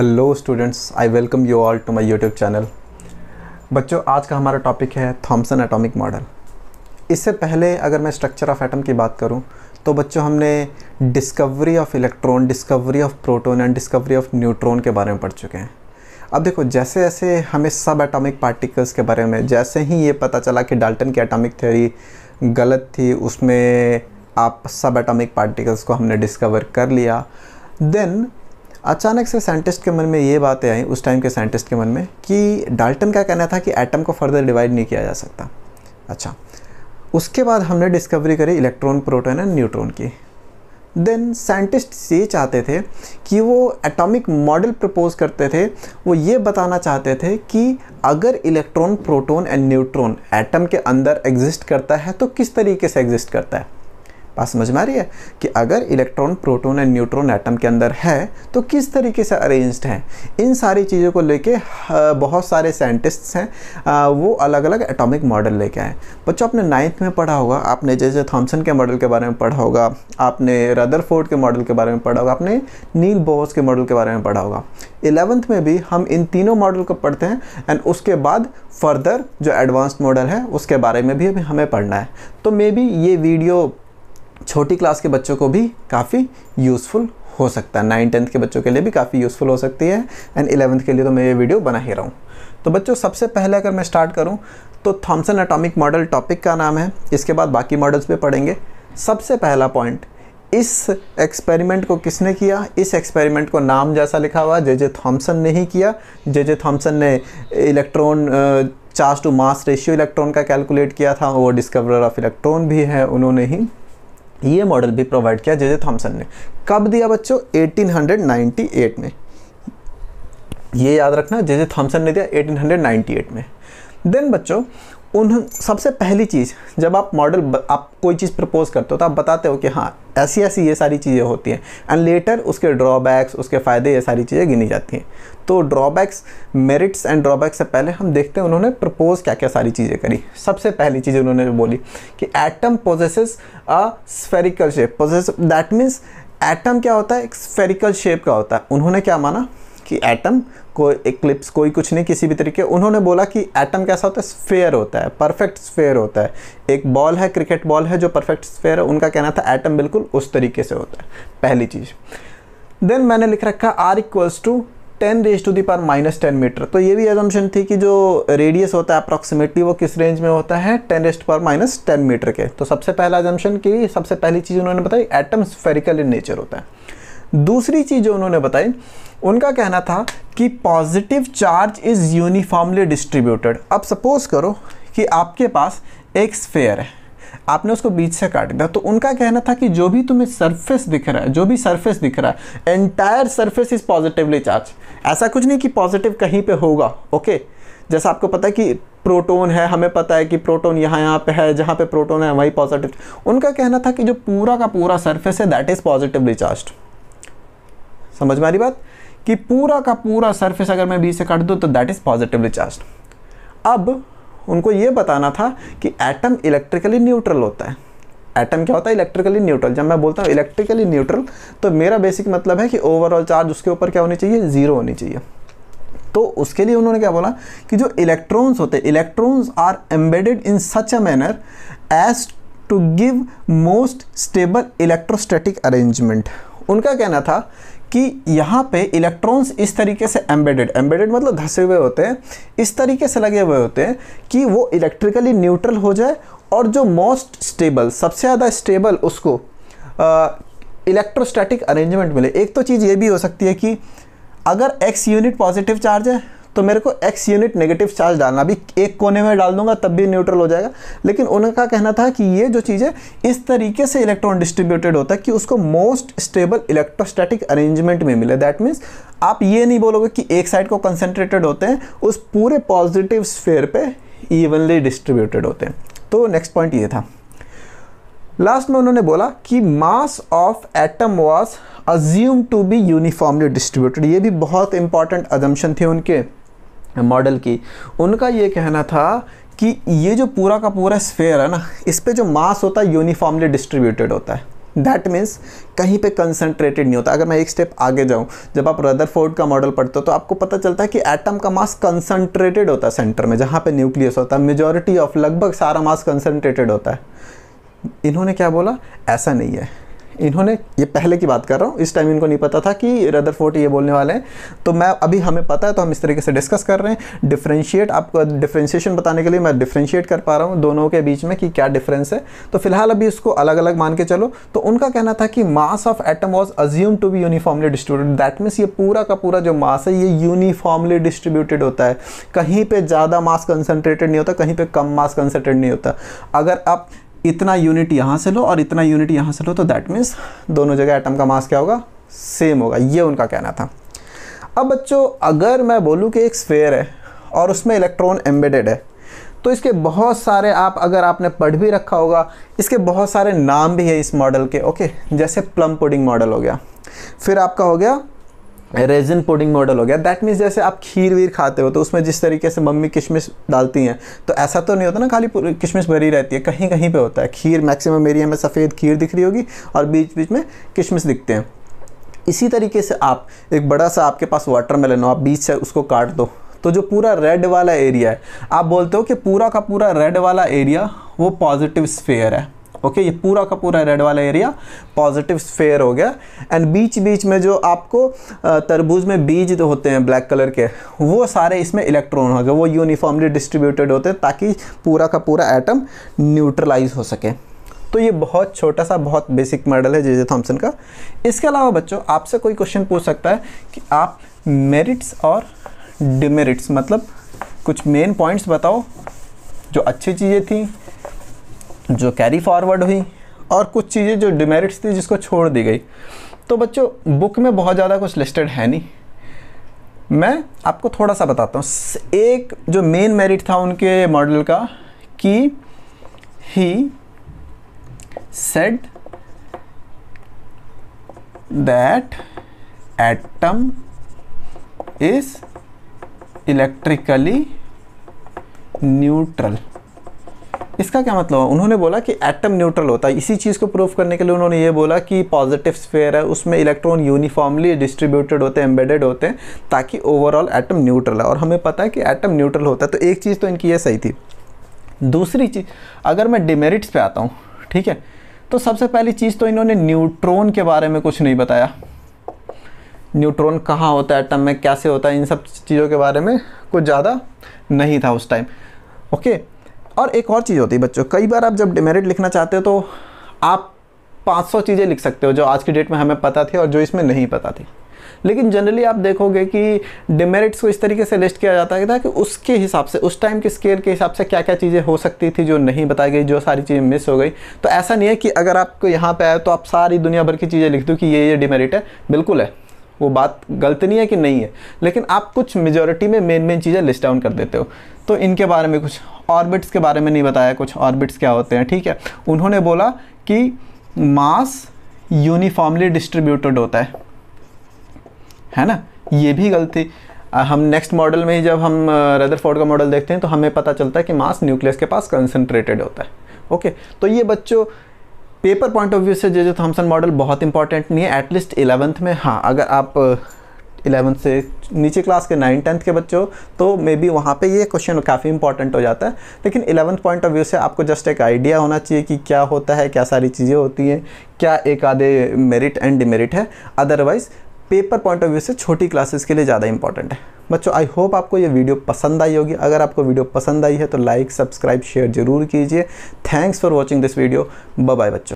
Hello students I welcome you all to my YouTube channel बच्चों आज का हमारा टॉपिक है थॉमसन एटॉमिक मॉडल इससे पहले अगर मैं स्ट्रक्चर ऑफ एटम की बात करूं तो बच्चों हमने discovery of electron discovery of proton and discovery of neutron के बारे में पढ़ चुके हैं अब देखो जैसे जैसे हमें सब एटॉमिक पार्टिकल्स के बारे में जैसे ही ये पता चला कि डाल्टन की एटॉमिक थ्योरी गलत थी उसमें आप सब एटॉमिक पार्टिकल्स को हमने डिस्कवर कर लिया देन अचानक से साइंटिस्ट के मन में ये बातें आई उस टाइम के साइंटिस्ट के मन में कि डाल्टन का कहना था कि एटम को फर्दर डिवाइड नहीं किया जा सकता अच्छा उसके बाद हमने डिस्कवरी करी इलेक्ट्रॉन प्रोटॉन एंड न्यूट्रॉन की देन साइंटिस्ट ये चाहते थे कि वो एटॉमिक मॉडल प्रपोज करते थे वो ये बताना चाहते थे कि अगर electron proton and neutron atom के अंदर एग्जिस्ट करता है तो किस तरीके से एग्जिस्ट करता है बात समझ में आ रही है कि अगर electron proton and neutron atom के अंदर है तो किस तरीके से अरेंज्ड हैं इन सारी चीज़ों को लेके बहुत सारे साइंटिस्ट्स हैं वो अलग अलग एटॉमिक मॉडल लेके आए बच्चों आपने नाइन्थ में पढ़ा होगा आपने जैसे थॉम्सन के मॉडल के बारे में पढ़ा होगा आपने रदरफोर्ड के मॉडल के बारे में पढ़ा होगा आपने नील बोस के मॉडल के बारे में पढ़ा होगा इलेवंथ में भी हम इन तीनों मॉडल को पढ़ते हैं एंड उसके बाद फर्दर जो एडवांस्ड मॉडल है उसके बारे में भी हमें पढ़ना है तो मे बी ये वीडियो छोटी क्लास के बच्चों को भी काफ़ी यूज़फुल हो सकता है नाइन टेंथ के बच्चों के लिए भी काफ़ी यूज़फुल हो सकती है एंड इलेवंथ के लिए तो मैं ये वीडियो बना ही रहा हूँ तो बच्चों सबसे पहले अगर मैं स्टार्ट करूँ तो थॉमसन एटॉमिक मॉडल टॉपिक का नाम है इसके बाद बाकी मॉडल्स भी पढ़ेंगे सबसे पहला पॉइंट इस एक्सपेरिमेंट को किसने किया इस एक्सपेरिमेंट को नाम जैसा लिखा हुआ जे जे थॉम्सन ने ही किया जे जे थॉम्सन ने electron charge to mass ratio electron का कैलकुलेट किया था वो डिस्कवरर ऑफ इलेक्ट्रॉन भी है उन्होंने ही ये मॉडल भी प्रोवाइड किया जे जे थॉम्सन ने कब दिया बच्चों 1898 में ये याद रखना जे जे थॉम्सन ने दिया 1898 में देन बच्चों उन सबसे पहली चीज़ जब आप मॉडल आप कोई चीज़ प्रपोज करते हो तो आप बताते हो कि हाँ ऐसी ऐसी ये सारी चीज़ें होती हैं एंड लेटर उसके ड्रॉबैक्स उसके फ़ायदे ये सारी चीज़ें गिनी जाती हैं तो ड्रॉबैक्स मेरिट्स एंड ड्रॉबैक्स से पहले हम देखते हैं उन्होंने प्रपोज क्या क्या सारी चीज़ें करी सबसे पहली चीज़ उन्होंने बोली कि atom possesses a spherical shape possess that means atom क्या होता है एक स्फेरिकल शेप का होता है उन्होंने क्या माना कि एटम कोई एक्लिप्स कोई कुछ नहीं किसी भी तरीके उन्होंने बोला कि एटम कैसा होता है स्फेयर होता है परफेक्ट स्फेयर होता है एक बॉल है क्रिकेट बॉल है जो परफेक्ट स्फेयर है उनका कहना था एटम बिल्कुल उस तरीके से होता है पहली चीज़ देन मैंने लिख रखा R equals to ten raise to the power minus ten metre तो ये भी एजम्पन थी कि जो रेडियस होता है अप्रॉक्सीमेटली वो किस रेंज में होता है टेन रेज पर पार माइनस टेन मीटर के तो सबसे पहला एजम्पन की सबसे पहली चीज़ उन्होंने बताई एटम स्फेरिकल इन नेचर होता है दूसरी चीज़ जो उन्होंने बताई उनका कहना था कि positive charge is uniformly distributed अब सपोज़ करो कि आपके पास एक स्फेयर है आपने उसको बीच से काट दिया तो उनका कहना था कि जो भी तुम्हें सरफेस दिख रहा है जो भी सरफेस दिख रहा है entire surface is positively charge ऐसा कुछ नहीं कि पॉजिटिव कहीं पे होगा ओके जैसा आपको पता है कि प्रोटोन है हमें पता है कि प्रोटोन यहाँ यहाँ पे है जहाँ पे प्रोटोन है वही पॉजिटिव उनका कहना था कि जो पूरा का पूरा सरफेस है दैट इज़ पॉजिटिवली चार्ज समझ में आ रही बात कि पूरा का पूरा सरफेस अगर मैं बी से काट दूँ तो दैट इज़ पॉजिटिवली चार्ज अब उनको ये बताना था कि एटम इलेक्ट्रिकली न्यूट्रल होता है एटम क्या होता है इलेक्ट्रिकली न्यूट्रल जब मैं बोलता हूँ इलेक्ट्रिकली न्यूट्रल तो मेरा बेसिक मतलब है कि ओवरऑल चार्ज उसके ऊपर क्या होनी चाहिए ज़ीरो होनी चाहिए तो उसके लिए उन्होंने क्या बोला कि जो इलेक्ट्रॉन्स होते हैं electrons are embedded in such a manner as to give most stable electrostatic arrangement उनका कहना था कि यहाँ पे इलेक्ट्रॉन्स इस तरीके से एम्बेडेड एम्बेडेड मतलब धसे हुए होते हैं इस तरीके से लगे हुए होते हैं कि वो इलेक्ट्रिकली न्यूट्रल हो जाए और जो मोस्ट स्टेबल सबसे ज़्यादा स्टेबल उसको इलेक्ट्रोस्टैटिक अरेंजमेंट मिले एक तो चीज़ ये भी हो सकती है कि अगर एक्स यूनिट पॉजिटिव चार्ज है तो मेरे को एक्स यूनिट नेगेटिव चार्ज डालना अभी एक कोने में डाल दूंगा तब भी न्यूट्रल हो जाएगा लेकिन उनका कहना था कि ये जो चीज़ है इस तरीके से इलेक्ट्रॉन डिस्ट्रीब्यूटेड होता है कि उसको मोस्ट स्टेबल इलेक्ट्रोस्टैटिक अरेंजमेंट में मिले दैट मीन्स आप ये नहीं बोलोगे कि एक साइड को कंसनट्रेटेड होते हैं उस पूरे पॉजिटिव स्फेयर पर इवनली डिस्ट्रीब्यूटेड होते हैं तो नेक्स्ट पॉइंट ये था लास्ट में उन्होंने बोला कि mass of atom was assume to be uniformly distributed ये भी बहुत इंपॉर्टेंट अजम्पन थे उनके मॉडल की उनका ये कहना था कि ये जो पूरा का पूरा स्फेयर है ना इस पर जो मास होता है यूनिफॉर्मली डिस्ट्रीब्यूटेड होता है दैट मीन्स कहीं पे कंसंट्रेटेड नहीं होता अगर मैं एक स्टेप आगे जाऊं जब आप रदरफोर्ड का मॉडल पढ़ते हो तो आपको पता चलता है कि एटम का मास कंसंट्रेटेड होता है सेंटर में जहाँ पे न्यूक्लियस होता है मेजोरिटी ऑफ लगभग सारा मास कंसंट्रेटेड होता है इन्होंने क्या बोला ऐसा नहीं है इन्होंने ये पहले की बात कर रहा हूँ इस टाइम इनको नहीं पता था कि रदर फोर्ट ये बोलने वाले हैं तो मैं अभी हमें पता है तो हम इस तरीके से डिस्कस कर रहे हैं डिफ्रेंशिएट आपको डिफ्रेंशिएशन बताने के लिए मैं डिफ्रेंशिएट कर पा रहा हूँ दोनों के बीच में कि क्या डिफरेंस है तो फिलहाल अभी इसको अलग अलग मान के चलो तो उनका कहना था कि mass of atom was assume to be uniformly distributed that means ये पूरा का पूरा जो मास है ये यूनिफॉर्मली डिस्ट्रीब्यूटेड होता है कहीं पर ज़्यादा मास कंसनट्रेटेड नहीं होता कहीं पर कम मास कंसनट्रेटेड नहीं होता अगर आप इतना यूनिट यहाँ से लो और इतना यूनिट यहाँ से लो तो दैट मीन्स दोनों जगह एटम का मास क्या होगा सेम होगा ये उनका कहना था अब बच्चों अगर मैं बोलूँ कि एक स्फेयर है और उसमें इलेक्ट्रॉन एम्बेडेड है तो इसके बहुत सारे आप अगर आपने पढ़ भी रखा होगा इसके बहुत सारे नाम भी है इस मॉडल के ओके जैसे प्लम पुडिंग मॉडल हो गया फिर आपका हो गया रेजिन पुडिंग मॉडल हो गया दैट मीन्स जैसे आप खीर वीर खाते हो तो उसमें जिस तरीके से मम्मी किशमिश डालती हैं तो ऐसा तो नहीं होता ना खाली किशमिश भरी रहती है कहीं कहीं पे होता है खीर मैक्सिमम एरिया में सफ़ेद खीर दिख रही होगी और बीच बीच में किशमिश दिखते हैं इसी तरीके से आप एक बड़ा सा आपके पास मेलन हो आप बीच से उसको काट दो तो जो पूरा रेड वाला एरिया है आप बोलते हो कि पूरा का पूरा रेड वाला एरिया वो पॉजिटिव स्फेयर है ओके ये पूरा का पूरा रेड वाला एरिया पॉजिटिव स्फेयर हो गया एंड बीच बीच में जो आपको तरबूज में बीज होते हैं ब्लैक कलर के वो सारे इसमें इलेक्ट्रॉन हो गए वो यूनिफॉर्मली डिस्ट्रीब्यूटेड होते हैं ताकि पूरा का पूरा एटम न्यूट्रलाइज हो सके तो ये बहुत छोटा सा बहुत बेसिक मॉडल है जे थॉम्सन का इसके अलावा बच्चों आपसे कोई क्वेश्चन पूछ सकता है कि आप मेरिट्स और डिमेरिट्स मतलब कुछ मेन पॉइंट्स बताओ जो अच्छी चीज़ें थी जो कैरी फॉरवर्ड हुई और कुछ चीज़ें जो डिमेरिट्स थी जिसको छोड़ दी गई तो बच्चों बुक में बहुत ज़्यादा कुछ लिस्टेड है नहीं मैं आपको थोड़ा सा बताता हूँ एक जो मेन मेरिट था उनके मॉडल का कि he said that atom is electrically neutral इसका क्या मतलब उन्होंने बोला कि एटम न्यूट्रल होता है इसी चीज़ को प्रूफ करने के लिए उन्होंने ये बोला कि पॉजिटिव स्फेयर है उसमें इलेक्ट्रॉन यूनिफॉर्मली डिस्ट्रीब्यूटेड होते हैं एम्बेडेड होते हैं ताकि ओवरऑल एटम न्यूट्रल है और हमें पता है कि एटम न्यूट्रल होता है तो एक चीज़ तो इनकी ये सही थी दूसरी चीज़ अगर मैं डिमेरिट्स पर आता हूँ ठीक है तो सबसे पहली चीज़ तो इन्होंने न्यूट्रॉन के बारे में कुछ नहीं बताया न्यूट्रॉन कहाँ होता है एटम में कैसे होता है इन सब चीज़ों के बारे में कुछ ज़्यादा नहीं था उस टाइम ओके okay? और एक और चीज़ होती है बच्चों कई बार आप जब डिमेरिट लिखना चाहते हो तो आप 500 चीज़ें लिख सकते हो जो आज की डेट में हमें पता थी और जो इसमें नहीं पता थी लेकिन जनरली आप देखोगे कि डिमेरिट्स को इस तरीके से लिस्ट किया जाता था कि उसके हिसाब से उस टाइम के स्केल के हिसाब से क्या क्या चीज़ें हो सकती थी जो नहीं बताई गई जो सारी चीज़ें मिस हो गई तो ऐसा नहीं है कि अगर आपको यहाँ पे आए तो आप सारी दुनिया भर की चीज़ें लिख दो कि ये ये डिमेरिट है बिल्कुल है वो बात गलत नहीं है कि नहीं है लेकिन आप कुछ मेजोरिटी में मेन मेन चीज़ें लिस्ट डाउन कर देते हो तो इनके बारे में कुछ ऑर्बिट्स के बारे में नहीं बताया कुछ ऑर्बिट्स क्या होते हैं ठीक है उन्होंने बोला कि मास यूनिफॉर्मली डिस्ट्रीब्यूटेड होता है है ना ये भी गलती हम नेक्स्ट मॉडल में ही जब हम रदरफोर्ड का मॉडल देखते हैं तो हमें पता चलता है कि मास न्यूक्लियस के पास कंसनट्रेटेड होता है ओके तो ये बच्चों पेपर पॉइंट ऑफ व्यू से जे जे थॉमसन मॉडल बहुत इंपॉर्टेंट नहीं है एटलीस्ट इलेवंथ में हाँ अगर आप इलेवंथ uh, से नीचे क्लास के नाइन टेंथ के बच्चों तो मे बी वहाँ पे ये क्वेश्चन काफ़ी इंपॉर्टेंट हो जाता है लेकिन इलेवंथ पॉइंट ऑफ व्यू से आपको जस्ट एक आइडिया होना चाहिए कि क्या होता है क्या सारी चीज़ें होती हैं क्या एक आधे मेरिट एंड डिमेरिट है otherwise paper point of view से छोटी क्लासेस के लिए ज़्यादा इंपॉर्टेंट है बच्चों आई होप आपको ये वीडियो पसंद आई होगी अगर आपको वीडियो पसंद आई है तो लाइक सब्सक्राइब शेयर जरूर कीजिए thanks for watching this video bye बच्चों